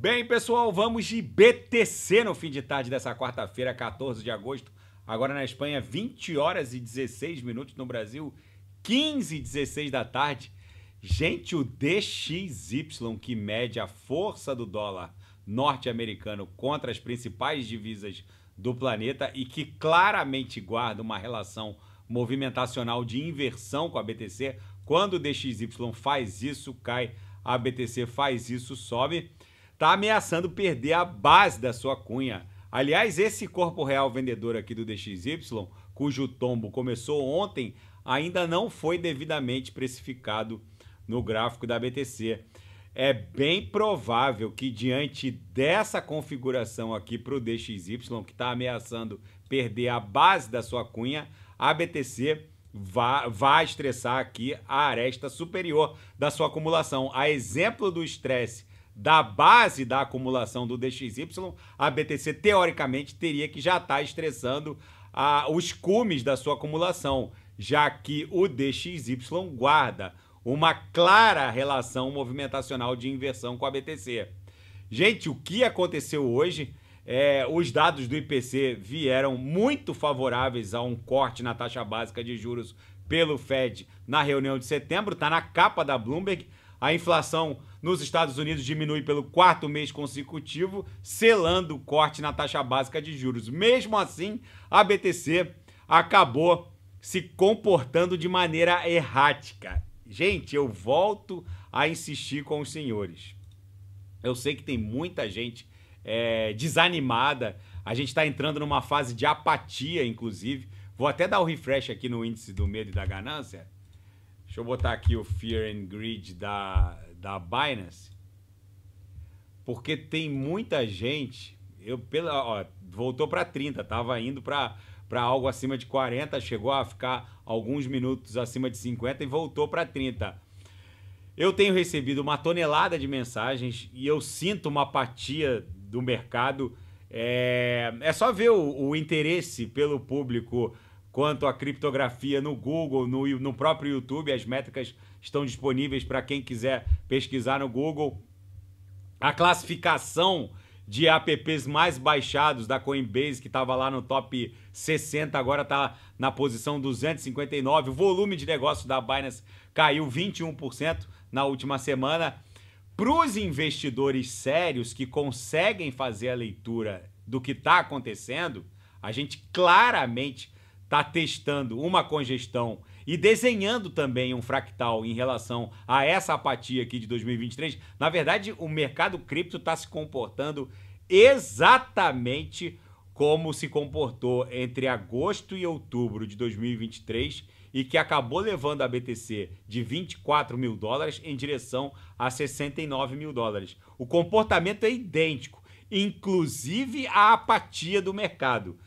Bem, pessoal, vamos de BTC no fim de tarde dessa quarta-feira, 14 de agosto. Agora na Espanha, 20 horas e 16 minutos. No Brasil, 15 e 16 da tarde. Gente, o DXY, que mede a força do dólar norte-americano contra as principais divisas do planeta e que claramente guarda uma relação movimentacional de inversão com a BTC. Quando o DXY faz isso, cai, a BTC faz isso, sobe está ameaçando perder a base da sua cunha. Aliás, esse corpo real vendedor aqui do DXY, cujo tombo começou ontem, ainda não foi devidamente precificado no gráfico da BTC. É bem provável que, diante dessa configuração aqui para o DXY, que está ameaçando perder a base da sua cunha, a BTC vá, vá estressar aqui a aresta superior da sua acumulação. A exemplo do estresse da base da acumulação do DXY, a BTC teoricamente teria que já estar tá estressando ah, os cumes da sua acumulação, já que o DXY guarda uma clara relação movimentacional de inversão com a BTC. Gente, o que aconteceu hoje? É, os dados do IPC vieram muito favoráveis a um corte na taxa básica de juros pelo Fed na reunião de setembro, está na capa da Bloomberg. A inflação nos Estados Unidos diminui pelo quarto mês consecutivo, selando o corte na taxa básica de juros. Mesmo assim, a BTC acabou se comportando de maneira errática. Gente, eu volto a insistir com os senhores. Eu sei que tem muita gente é, desanimada. A gente está entrando numa fase de apatia, inclusive. Vou até dar o um refresh aqui no índice do medo e da ganância Deixa eu botar aqui o Fear and Greed da, da Binance. Porque tem muita gente. Eu, pela, ó, voltou para 30, estava indo para algo acima de 40, chegou a ficar alguns minutos acima de 50 e voltou para 30. Eu tenho recebido uma tonelada de mensagens e eu sinto uma apatia do mercado. É, é só ver o, o interesse pelo público quanto à criptografia no Google, no, no próprio YouTube. As métricas estão disponíveis para quem quiser pesquisar no Google. A classificação de apps mais baixados da Coinbase, que estava lá no top 60, agora está na posição 259. O volume de negócio da Binance caiu 21% na última semana. Para os investidores sérios que conseguem fazer a leitura do que está acontecendo, a gente claramente está testando uma congestão e desenhando também um fractal em relação a essa apatia aqui de 2023, na verdade, o mercado cripto está se comportando exatamente como se comportou entre agosto e outubro de 2023 e que acabou levando a BTC de 24 mil dólares em direção a 69 mil dólares. O comportamento é idêntico, inclusive a apatia do mercado.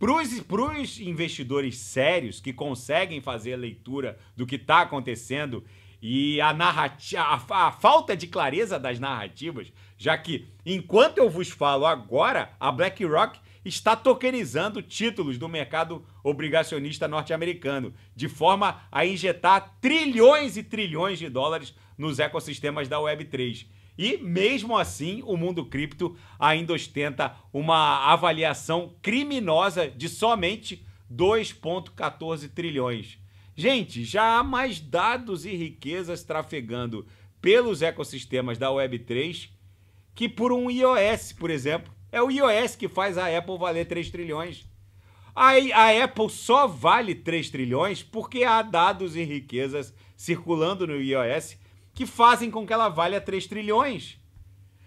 Para os investidores sérios que conseguem fazer a leitura do que está acontecendo e a, narrativa, a, a, falta de clareza das narrativas, já que, enquanto eu vos falo agora, a BlackRock está tokenizando títulos do mercado obrigacionista norte-americano, de forma a injetar trilhões e trilhões de dólares nos ecossistemas da Web3. E mesmo assim, o mundo cripto ainda ostenta uma avaliação criminosa de somente 2,14 trilhões. Gente, já há mais dados e riquezas trafegando pelos ecossistemas da Web3 que por um iOS, por exemplo. É o iOS que faz a Apple valer 3 trilhões. A, a Apple só vale 3 trilhões porque há dados e riquezas circulando no iOS que fazem com que ela valha 3 trilhões.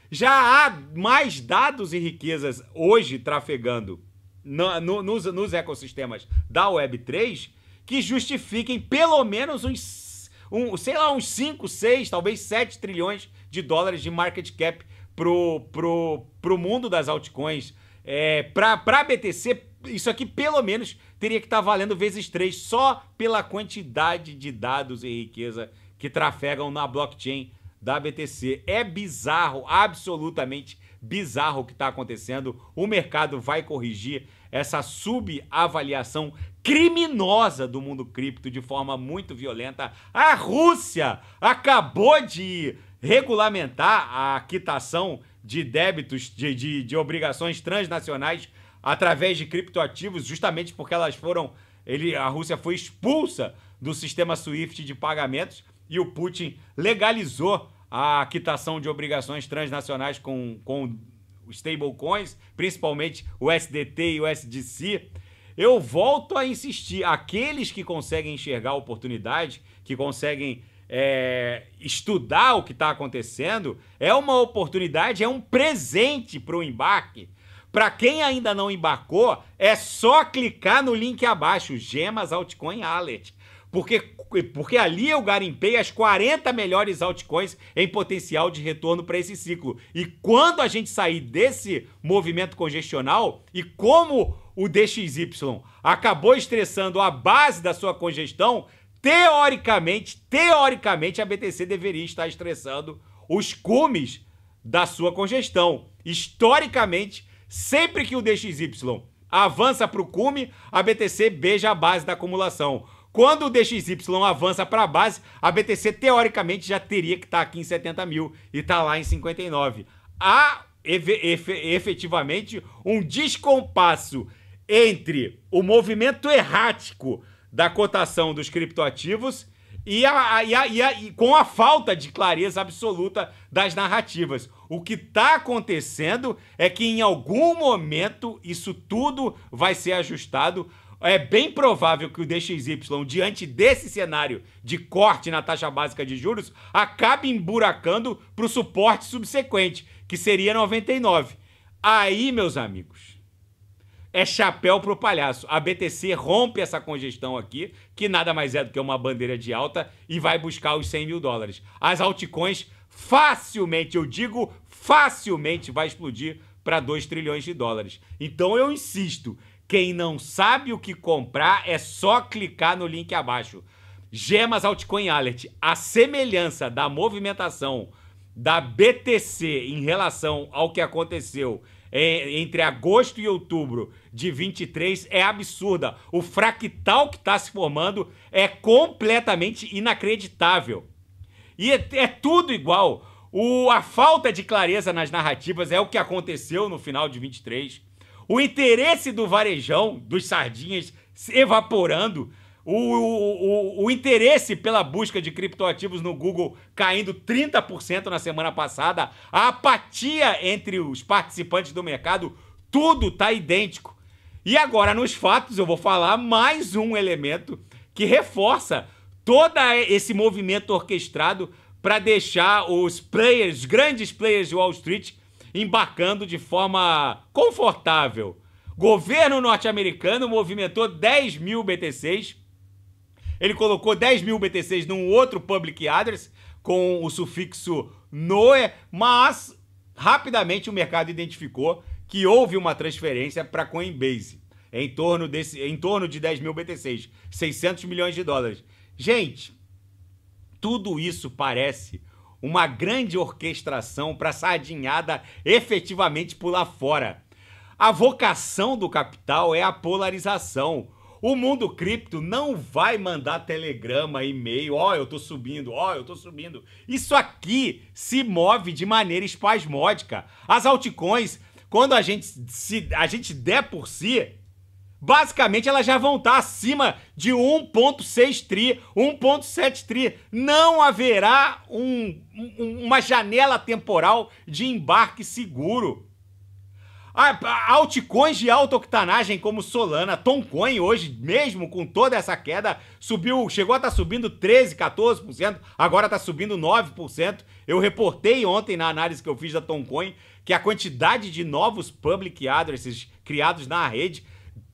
Já há mais dados e riquezas hoje trafegando no, no, nos, nos, ecossistemas da Web3 que justifiquem pelo menos uns, um, sei lá, uns 5, 6, talvez 7 trilhões de dólares de market cap pro, pro, pro mundo das altcoins. É, pra, pra BTC, isso aqui pelo menos teria que estar tá valendo vezes 3 só pela quantidade de dados e riqueza que trafegam na blockchain da BTC. É bizarro, absolutamente bizarro o que está acontecendo. O mercado vai corrigir essa subavaliação criminosa do mundo cripto de forma muito violenta. A Rússia acabou de regulamentar a quitação de débitos, de, de, de obrigações transnacionais através de criptoativos, justamente porque elas foram. Ele, a Rússia foi expulsa do sistema SWIFT de pagamentos e o Putin legalizou a quitação de obrigações transnacionais com, com stablecoins, principalmente o SDT e o SDC. Eu volto a insistir: aqueles que conseguem enxergar oportunidade, que conseguem é, estudar o que está acontecendo, é uma oportunidade, é um presente para o embarque. Para quem ainda não embarcou, é só clicar no link abaixo, Gemas Altcoin Alert. Porque, porque ali eu garimpei as 40 melhores altcoins em potencial de retorno para esse ciclo. E quando a gente sair desse movimento congestional e como o DXY acabou estressando a base da sua congestão, teoricamente, teoricamente a BTC deveria estar estressando os cumes da sua congestão. Historicamente, sempre que o DXY avança para o cume, a BTC beija a base da acumulação. Quando o DXY avança para a base, a BTC teoricamente já teria que estar tá aqui em 70 mil e está lá em 59. Há efetivamente um descompasso entre o movimento errático da cotação dos criptoativos e, a, a, e, a, e, com a falta de clareza absoluta das narrativas. O que está acontecendo é que em algum momento isso tudo vai ser ajustado é bem provável que o DXY, diante desse cenário de corte na taxa básica de juros, acabe emburacando para o suporte subsequente, que seria 99. Aí, meus amigos, é chapéu pro palhaço. A BTC rompe essa congestão aqui, que nada mais é do que uma bandeira de alta, e vai buscar os 100 mil dólares. As altcoins facilmente, eu digo facilmente, vai explodir para 2 trilhões de dólares. Então eu insisto, quem não sabe o que comprar é só clicar no link abaixo. Gemas Altcoin Alert. A semelhança da movimentação da BTC em relação ao que aconteceu é, entre agosto e outubro de 23 é absurda. O fractal que está se formando é completamente inacreditável. E é, é tudo igual. O, a falta de clareza nas narrativas é o que aconteceu no final de 23 o interesse do varejão, dos sardinhas, se evaporando, o, o, o, o interesse pela busca de criptoativos no Google caindo 30% na semana passada, a apatia entre os participantes do mercado, tudo está idêntico. E agora, nos fatos, eu vou falar mais um elemento que reforça todo esse movimento orquestrado para deixar os players, grandes players de Wall Street, embarcando de forma confortável. Governo norte-americano movimentou 10 mil BTCs. Ele colocou 10 mil BTCs num outro public address com o sufixo NOE, mas rapidamente o mercado identificou que houve uma transferência para Coinbase em torno, desse, em torno de 10 mil BTCs, 600 milhões de dólares. Gente, tudo isso parece uma grande orquestração para a sardinhada efetivamente pular fora. A vocação do capital é a polarização. O mundo cripto não vai mandar telegrama, e-mail, ó, oh, eu tô subindo, ó, oh, eu tô subindo. Isso aqui se move de maneira espasmódica. As altcoins, quando a gente se a gente der por si, basicamente elas já vão estar tá acima de 1.6 tri, 1.7 tri. Não haverá um, um, uma janela temporal de embarque seguro. Ah, altcoins de alta octanagem como Solana, Toncoin hoje mesmo com toda essa queda subiu, chegou a estar tá subindo 13, 14%, agora está subindo 9%. Eu reportei ontem na análise que eu fiz da Toncoin que a quantidade de novos public addresses criados na rede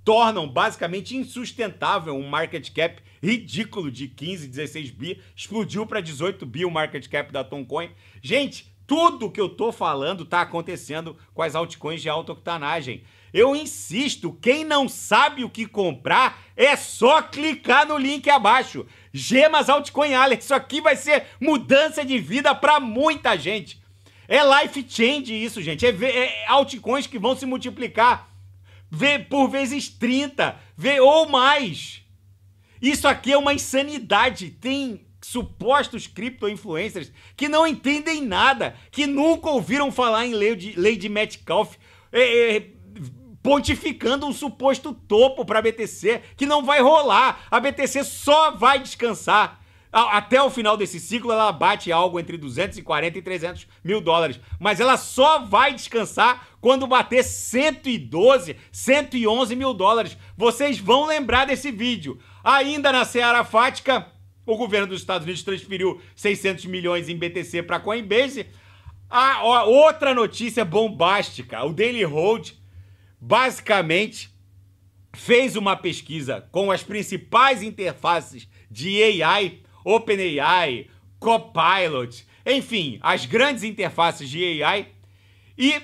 tornam basicamente insustentável um market cap ridículo de 15, 16 bi, explodiu para 18 bi o market cap da Toncoin. Gente, tudo que eu tô falando tá acontecendo com as altcoins de alta octanagem. Eu insisto, quem não sabe o que comprar é só clicar no link abaixo. Gemas Altcoin Alex, isso aqui vai ser mudança de vida para muita gente. É life change isso, gente. É, é altcoins que vão se multiplicar vê por vezes 30, ou mais. Isso aqui é uma insanidade. Tem supostos cripto-influencers que não entendem nada, que nunca ouviram falar em Lady, Lady Metcalf é, é, pontificando um suposto topo para a BTC que não vai rolar. A BTC só vai descansar ah, até o final desse ciclo, ela bate algo entre 240 e 300 mil dólares. Mas ela só vai descansar quando bater 112, 111 mil dólares. Vocês vão lembrar desse vídeo. Ainda na Seara Fática, o governo dos Estados Unidos transferiu 600 milhões em BTC para Coinbase. A, ah, a outra notícia bombástica: o Daily Hold basicamente fez uma pesquisa com as principais interfaces de AI OpenAI, Copilot, enfim, as grandes interfaces de AI e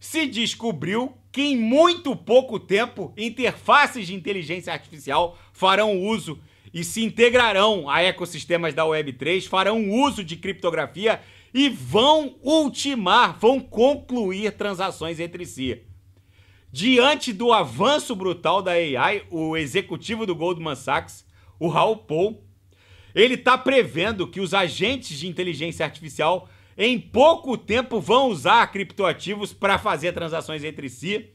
se descobriu que em muito pouco tempo interfaces de inteligência artificial farão uso e se integrarão a ecossistemas da Web3, farão uso de criptografia e vão ultimar, vão concluir transações entre si. Diante do avanço brutal da AI, o executivo do Goldman Sachs, o Raul Paul, ele está prevendo que os agentes de inteligência artificial em pouco tempo vão usar criptoativos para fazer transações entre si.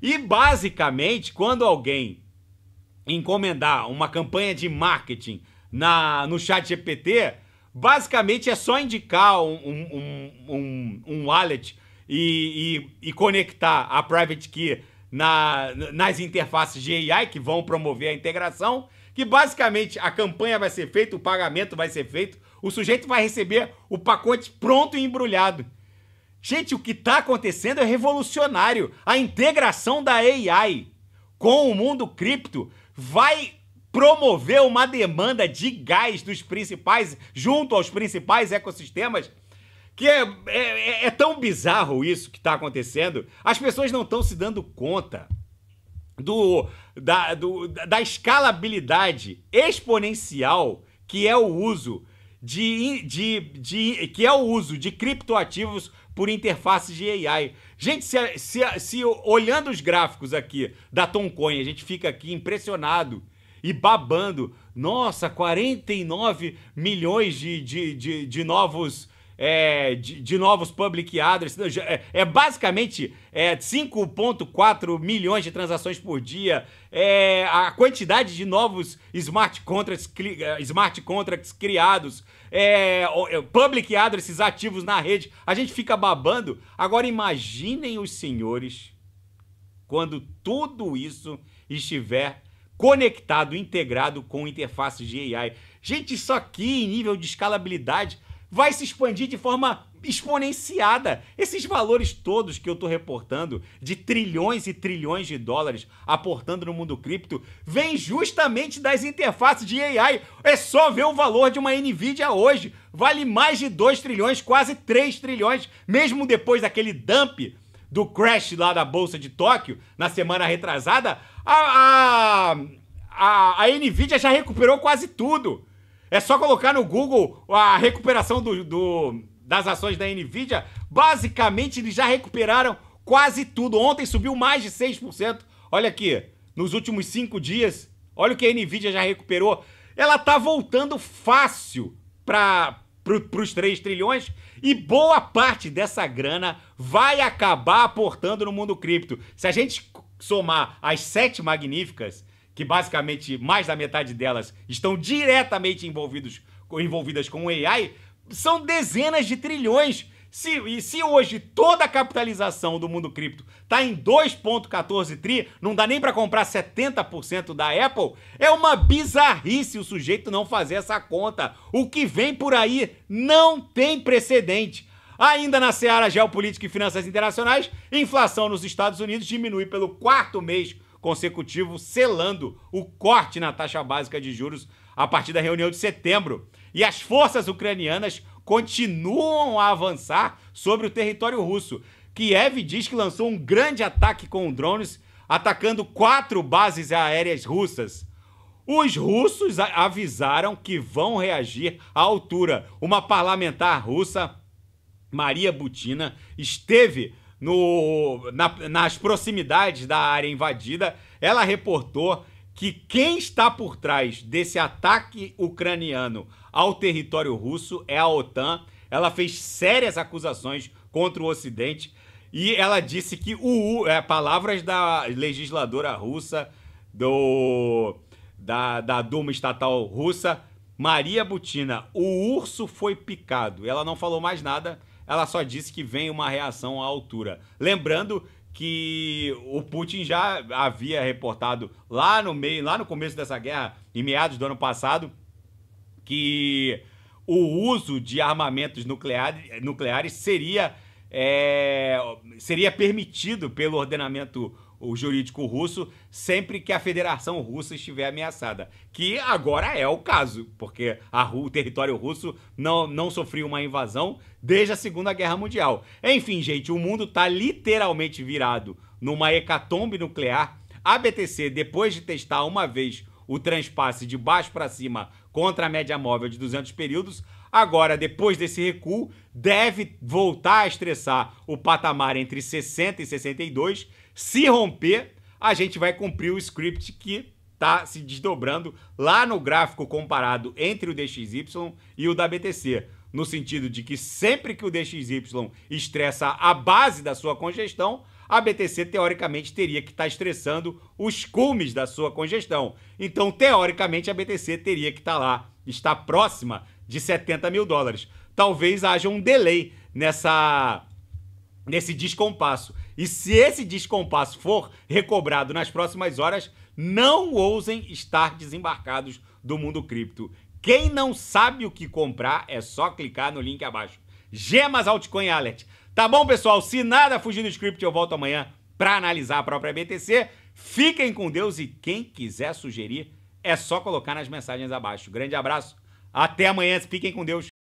E basicamente, quando alguém encomendar uma campanha de marketing na, no chat GPT, basicamente é só indicar um, um, um, um wallet e, e, e, conectar a private key na, nas interfaces de AI que vão promover a integração que basicamente a campanha vai ser feita, o pagamento vai ser feito, o sujeito vai receber o pacote pronto e embrulhado. Gente, o que está acontecendo é revolucionário. A integração da AI com o mundo cripto vai promover uma demanda de gás dos principais, junto aos principais ecossistemas, que é, é, é tão bizarro isso que está acontecendo. As pessoas não estão se dando conta do da, do, da escalabilidade exponencial que é o uso de, de, de que é o uso de criptoativos por interfaces de AI. Gente, se, se, se olhando os gráficos aqui da Toncoin, a gente fica aqui impressionado e babando. Nossa, 49 milhões de, de, de, de novos é, de, de, novos public addresses. Né? É, é, basicamente é, 5,4 milhões de transações por dia. É, a quantidade de novos smart contracts, é, smart contracts criados. É, é public addresses ativos na rede. A gente fica babando. Agora imaginem os senhores quando tudo isso estiver conectado, integrado com interfaces de AI. Gente, isso aqui em nível de escalabilidade vai se expandir de forma exponenciada. Esses valores todos que eu estou reportando, de trilhões e trilhões de dólares aportando no mundo cripto, vem justamente das interfaces de AI. É só ver o valor de uma Nvidia hoje. Vale mais de 2 trilhões, quase 3 trilhões, mesmo depois daquele dump do crash lá da Bolsa de Tóquio, na semana retrasada, a, a, a, a Nvidia já recuperou quase tudo. É só colocar no Google a recuperação do, do, das ações da Nvidia. Basicamente, eles já recuperaram quase tudo. Ontem subiu mais de 6%. Olha aqui, nos últimos cinco dias, olha o que a Nvidia já recuperou. Ela tá voltando fácil para para os 3 trilhões e boa parte dessa grana vai acabar aportando no mundo cripto. Se a gente somar as sete magníficas que basicamente mais da metade delas estão diretamente envolvidos, envolvidas com o AI, são dezenas de trilhões. Se, e se hoje toda a capitalização do mundo cripto está em 2,14 tri, não dá nem para comprar 70% da Apple, é uma bizarrice o sujeito não fazer essa conta. O que vem por aí não tem precedente. Ainda na seara geopolítica e finanças internacionais, inflação nos Estados Unidos diminui pelo quarto mês consecutivo, selando o corte na taxa básica de juros a partir da reunião de setembro. E as forças ucranianas continuam a avançar sobre o território russo. Kiev diz que lançou um grande ataque com drones, atacando quatro bases aéreas russas. Os russos avisaram que vão reagir à altura. Uma parlamentar russa, Maria Butina, esteve no, na, nas proximidades da área invadida, ela reportou que quem está por trás desse ataque ucraniano ao território russo é a OTAN. Ela fez sérias acusações contra o Ocidente e ela disse que o é, palavras da legisladora russa do da, da Duma estatal russa Maria Butina, o urso foi picado. Ela não falou mais nada ela só disse que vem uma reação à altura. Lembrando que o Putin já havia reportado lá no meio, lá no começo dessa guerra, em meados do ano passado, que o uso de armamentos nucleares, nucleares seria, é, seria permitido pelo ordenamento o jurídico russo sempre que a Federação Russa estiver ameaçada, que agora é o caso, porque a, o território russo não, não sofreu uma invasão desde a Segunda Guerra Mundial. Enfim, gente, o mundo está literalmente virado numa hecatombe nuclear. A BTC, depois de testar uma vez o transpasse de baixo para cima contra a média móvel de 200 períodos, agora, depois desse recuo, deve voltar a estressar o patamar entre 60 e 62 se romper, a gente vai cumprir o script que está se desdobrando lá no gráfico comparado entre o DXY e o da BTC. No sentido de que sempre que o DXY estressa a base da sua congestão, a BTC teoricamente teria que estar tá estressando os cumes da sua congestão. Então, teoricamente, a BTC teria que estar tá lá, está próxima de 70 mil dólares. Talvez haja um delay nessa nesse descompasso. E se esse descompasso for recobrado nas próximas horas, não ousem estar desembarcados do mundo cripto. Quem não sabe o que comprar, é só clicar no link abaixo. Gemas Altcoin Alert. Tá bom, pessoal? Se nada fugir do script, eu volto amanhã para analisar a própria BTC. Fiquem com Deus e quem quiser sugerir, é só colocar nas mensagens abaixo. Grande abraço. Até amanhã. Fiquem com Deus.